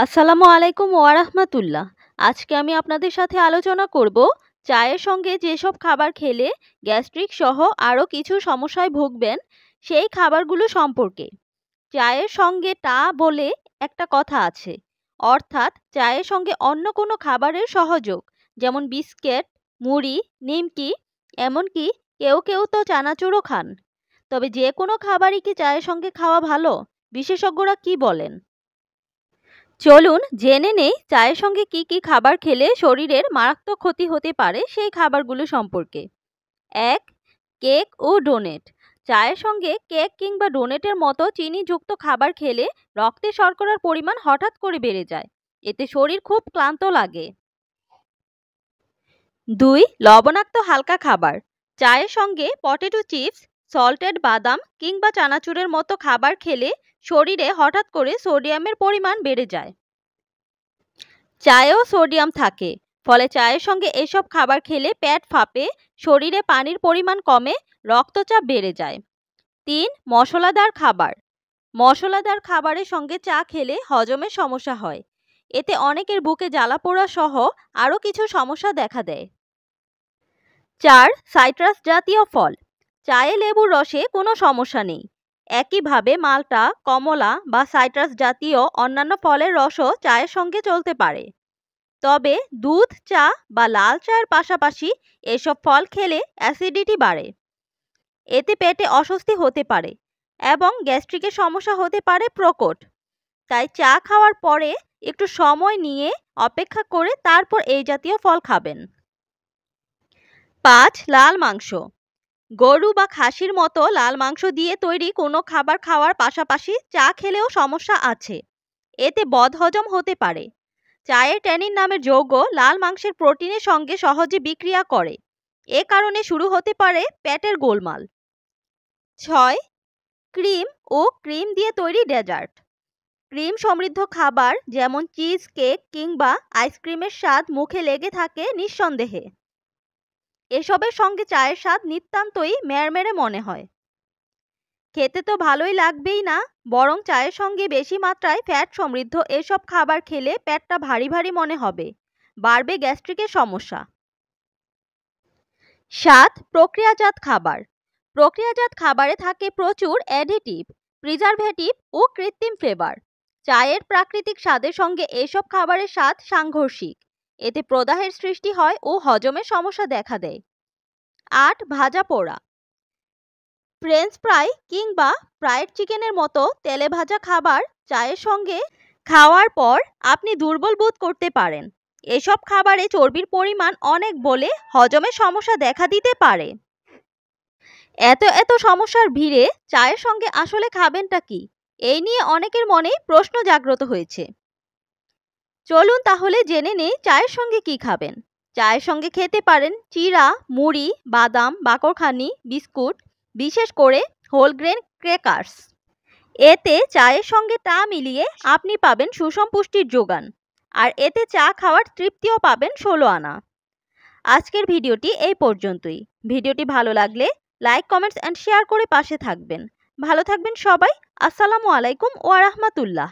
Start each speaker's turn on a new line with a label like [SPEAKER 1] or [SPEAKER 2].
[SPEAKER 1] আসসালামু আলাইকুম ওয়ারাহমাতুল্লাহ আজকে আমি আপনাদের সাথে আলোচনা করব চায়ের সঙ্গে যেসব খাবার খেলে গ্যাস্ট্রিক সহ আরও কিছু সমস্যায় ভুগবেন সেই খাবারগুলো সম্পর্কে চায়ের সঙ্গে টা বলে একটা কথা আছে অর্থাৎ চায়ের সঙ্গে অন্য কোনো খাবারের সহযোগ যেমন বিস্কেট মুড়ি নিমকি এমনকি কেউ কেউ তো চানাচুরও খান তবে যে কোনো খাবারই কি চায়ের সঙ্গে খাওয়া ভালো বিশেষজ্ঞরা কি বলেন চলুন জেনে নেই চায়ের সঙ্গে কি কি খাবার খেলে শরীরের মারাত্মক ক্ষতি হতে পারে সেই খাবারগুলো সম্পর্কে এক কেক ও ডোনেট চায়ের সঙ্গে কেক কিংবা ডোনেটের মতো চিনিযুক্ত খাবার খেলে রক্তে শর্করার পরিমাণ হঠাৎ করে বেড়ে যায় এতে শরীর খুব ক্লান্ত লাগে দুই লবণাক্ত হালকা খাবার চায়ের সঙ্গে পটেটো চিপস সল্টেড বাদাম কিংবা চানাচুরের মতো খাবার খেলে শরীরে হঠাৎ করে সোডিয়ামের পরিমাণ বেড়ে যায় চায়েও সোডিয়াম থাকে ফলে চায়ের সঙ্গে এসব খাবার খেলে প্যাট ফাঁপে শরীরে পানির পরিমাণ কমে রক্তচাপ বেড়ে যায় তিন মশলাদার খাবার মশলাদার খাবারের সঙ্গে চা খেলে হজমে সমস্যা হয় এতে অনেকের বুকে জ্বালাপোড়া সহ আরও কিছু সমস্যা দেখা দেয় চার সাইট্রাস জাতীয় ফল চায়ে লেবুর রসে কোনো সমস্যা নেই একইভাবে মাল্টা কমলা বা সাইট্রাস জাতীয় অন্যান্য ফলের রসও চায়ের সঙ্গে চলতে পারে তবে দুধ চা বা লাল চায়ের পাশাপাশি এসব ফল খেলে অ্যাসিডিটি বাড়ে এতে পেটে অস্বস্তি হতে পারে এবং গ্যাস্ট্রিকের সমস্যা হতে পারে প্রকট তাই চা খাওয়ার পরে একটু সময় নিয়ে অপেক্ষা করে তারপর এই জাতীয় ফল খাবেন পাঁচ লাল মাংস গরু বা খাসির মতো লাল মাংস দিয়ে তৈরি কোনো খাবার খাওয়ার পাশাপাশি চা খেলেও সমস্যা আছে এতে বদহজম হতে পারে চায়ের ট্যানিন নামের যৌগ লাল মাংসের প্রোটিনের সঙ্গে সহজে বিক্রিয়া করে এ কারণে শুরু হতে পারে প্যাটের গোলমাল ছয় ক্রিম ও ক্রিম দিয়ে তৈরি ডেজার্ট ক্রিম সমৃদ্ধ খাবার যেমন চিজ কেক কিংবা আইসক্রিমের স্বাদ মুখে লেগে থাকে নিঃসন্দেহে এসবের সঙ্গে চায়ের স্বাদ নিতান্তই মেরমেরে মনে হয় খেতে তো ভালোই লাগবেই না বরং চায়ের সঙ্গে বেশি মাত্রায় ফ্যাট সমৃদ্ধ এসব খাবার খেলে পেটটা ভারী ভারী মনে হবে বাড়বে গ্যাস্ট্রিকের সমস্যা সাত প্রক্রিয়াজাত খাবার প্রক্রিয়াজাত খাবারে থাকে প্রচুর অ্যাডিটিভ প্রিজারভেটিভ ও কৃত্রিম ফ্লেভার চায়ের প্রাকৃতিক স্বাদের সঙ্গে এসব খাবারের স্বাদ সাংঘর্ষিক এতে প্রদাহের সৃষ্টি হয় ও হজমে সমস্যা দেখা দেয় আট ভাজা পোড়া ফ্রেঞ্চ ফ্রাই কিংবা ফ্রায়েড চিকেনের মতো তেলে ভাজা খাবার চায়ের সঙ্গে খাওয়ার পর আপনি দুর্বল বোধ করতে পারেন এসব খাবারে চর্বির পরিমাণ অনেক বলে হজমে সমস্যা দেখা দিতে পারে এত এত সমস্যার ভিড়ে চায়ের সঙ্গে আসলে খাবেনটা কি এই নিয়ে অনেকের মনে প্রশ্ন জাগ্রত হয়েছে চলুন তাহলে জেনে নেই চায়ের সঙ্গে কি খাবেন চায়ের সঙ্গে খেতে পারেন চিরা মুড়ি বাদাম বাকরখানি বিস্কুট বিশেষ করে হোল গ্রেন ক্রেকার্স এতে চায়ের সঙ্গে তা মিলিয়ে আপনি পাবেন সুষম পুষ্টির যোগান আর এতে চা খাওয়ার তৃপ্তিও পাবেন ষোলো আনা আজকের ভিডিওটি এই পর্যন্তই ভিডিওটি ভালো লাগলে লাইক কমেন্টস অ্যান্ড শেয়ার করে পাশে থাকবেন ভালো থাকবেন সবাই আসসালামু আলাইকুম ওয়ারাহমাতুল্লাহ